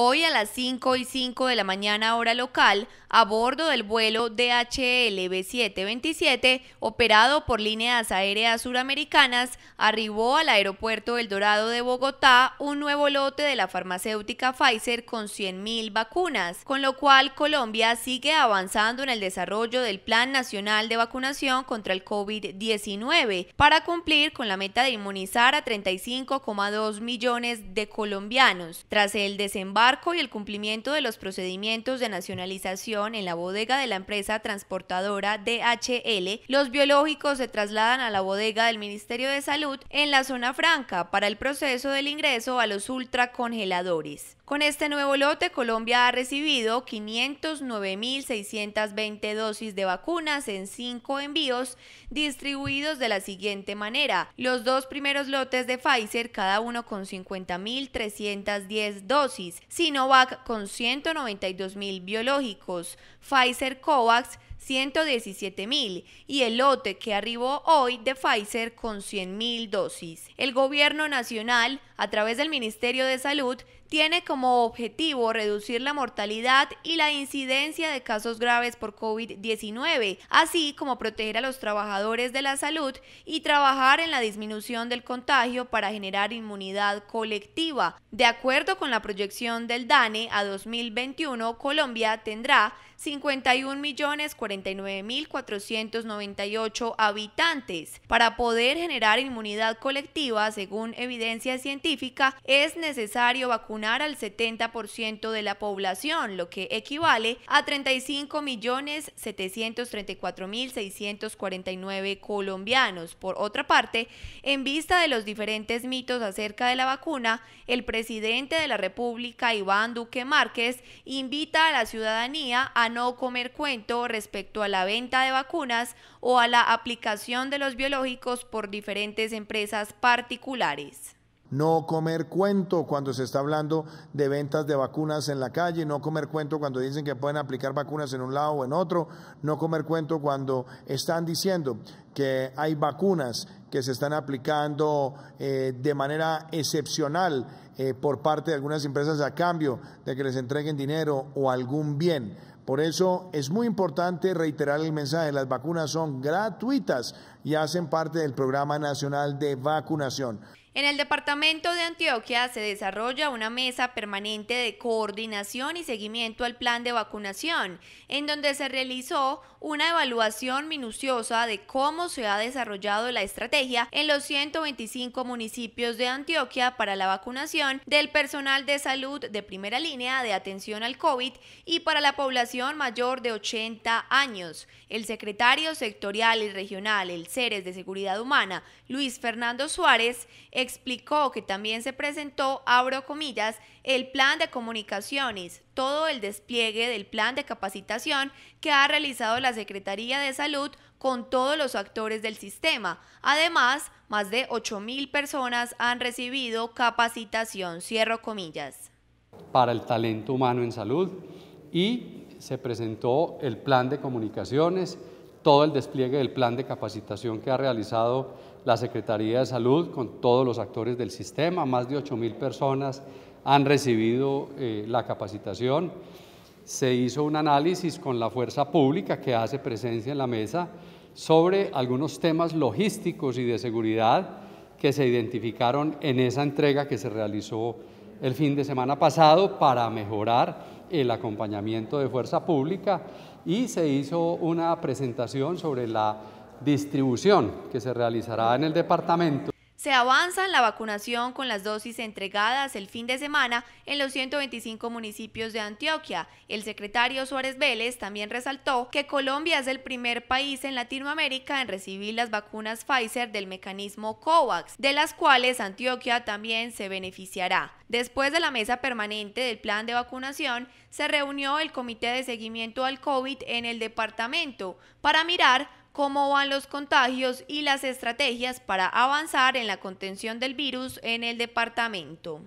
Hoy a las 5 y 5 de la mañana hora local a bordo del vuelo DHL 727 operado por líneas aéreas suramericanas, arribó al aeropuerto El Dorado de Bogotá un nuevo lote de la farmacéutica Pfizer con 100.000 vacunas, con lo cual Colombia sigue avanzando en el desarrollo del Plan Nacional de Vacunación contra el COVID-19 para cumplir con la meta de inmunizar a 35,2 millones de colombianos. Tras el desembarco y el cumplimiento de los procedimientos de nacionalización en la bodega de la empresa transportadora DHL, los biológicos se trasladan a la bodega del Ministerio de Salud en la zona franca para el proceso del ingreso a los ultracongeladores. Con este nuevo lote, Colombia ha recibido 509.620 dosis de vacunas en cinco envíos distribuidos de la siguiente manera. Los dos primeros lotes de Pfizer, cada uno con 50.310 dosis, Sinovac con 192.000 biológicos, Pfizer Covax 117 mil y el lote que arribó hoy de Pfizer con 100 mil dosis. El gobierno nacional, a través del Ministerio de Salud, tiene como objetivo reducir la mortalidad y la incidencia de casos graves por COVID-19, así como proteger a los trabajadores de la salud y trabajar en la disminución del contagio para generar inmunidad colectiva. De acuerdo con la proyección del DANE, a 2021 e, Colombia tendrá 51 millones 49.498 habitantes. Para poder generar inmunidad colectiva, según evidencia científica, es necesario vacunar al 70% de la población, lo que equivale a 35.734.649 colombianos. Por otra parte, en vista de los diferentes mitos acerca de la vacuna, el presidente de la República, Iván Duque Márquez, invita a la ciudadanía a no comer cuento respecto respecto a la venta de vacunas o a la aplicación de los biológicos por diferentes empresas particulares. No comer cuento cuando se está hablando de ventas de vacunas en la calle, no comer cuento cuando dicen que pueden aplicar vacunas en un lado o en otro, no comer cuento cuando están diciendo que hay vacunas que se están aplicando eh, de manera excepcional eh, por parte de algunas empresas a cambio de que les entreguen dinero o algún bien. Por eso es muy importante reiterar el mensaje, las vacunas son gratuitas y hacen parte del Programa Nacional de Vacunación. En el departamento de Antioquia se desarrolla una mesa permanente de coordinación y seguimiento al plan de vacunación, en donde se realizó una evaluación minuciosa de cómo se ha desarrollado la estrategia en los 125 municipios de Antioquia para la vacunación del personal de salud de primera línea de atención al COVID y para la población mayor de 80 años. El secretario sectorial y regional, el CERES de Seguridad Humana, Luis Fernando Suárez, explicó que también se presentó, abro comillas, el plan de comunicaciones, todo el despliegue del plan de capacitación que ha realizado la Secretaría de Salud con todos los actores del sistema. Además, más de 8.000 personas han recibido capacitación, cierro comillas. Para el talento humano en salud y se presentó el plan de comunicaciones, todo el despliegue del plan de capacitación que ha realizado la Secretaría de Salud con todos los actores del sistema. Más de mil personas han recibido eh, la capacitación. Se hizo un análisis con la fuerza pública que hace presencia en la mesa sobre algunos temas logísticos y de seguridad que se identificaron en esa entrega que se realizó el fin de semana pasado para mejorar el acompañamiento de fuerza pública y se hizo una presentación sobre la distribución que se realizará en el departamento. Se avanza en la vacunación con las dosis entregadas el fin de semana en los 125 municipios de Antioquia. El secretario Suárez Vélez también resaltó que Colombia es el primer país en Latinoamérica en recibir las vacunas Pfizer del mecanismo COVAX, de las cuales Antioquia también se beneficiará. Después de la mesa permanente del plan de vacunación, se reunió el Comité de Seguimiento al COVID en el departamento para mirar cómo van los contagios y las estrategias para avanzar en la contención del virus en el departamento.